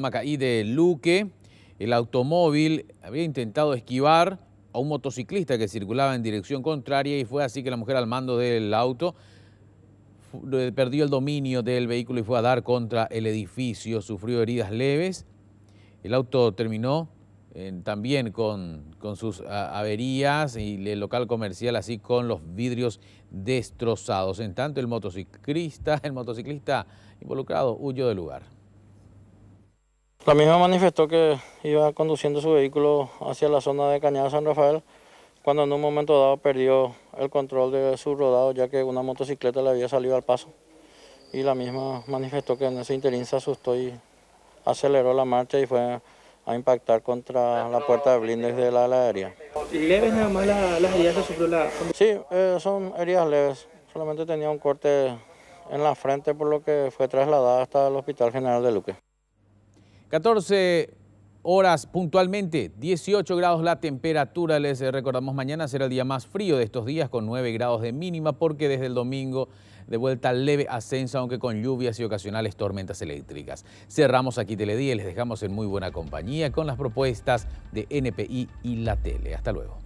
Macaí de Luque, el automóvil había intentado esquivar a un motociclista que circulaba en dirección contraria y fue así que la mujer al mando del auto perdió el dominio del vehículo y fue a dar contra el edificio, sufrió heridas leves. El auto terminó eh, también con, sus averías y el local comercial así con los vidrios destrozados. En tanto el motociclista, el motociclista involucrado huyó del lugar. La misma manifestó que iba conduciendo su vehículo hacia la zona de Cañada San Rafael cuando en un momento dado perdió el control de su rodado ya que una motocicleta le había salido al paso y la misma manifestó que en ese interín se asustó y aceleró la marcha y fue a impactar contra la puerta de blindes de la heladería. ¿Leves nada más las heridas que sufrió la...? Sí, eh, son heridas leves, solamente tenía un corte en la frente por lo que fue trasladada hasta el Hospital General de Luque. 14 horas puntualmente, 18 grados la temperatura, les eh, recordamos mañana será el día más frío de estos días con 9 grados de mínima porque desde el domingo de vuelta leve ascenso aunque con lluvias y ocasionales tormentas eléctricas. Cerramos aquí Teledía y les dejamos en muy buena compañía con las propuestas de NPI y la tele. Hasta luego.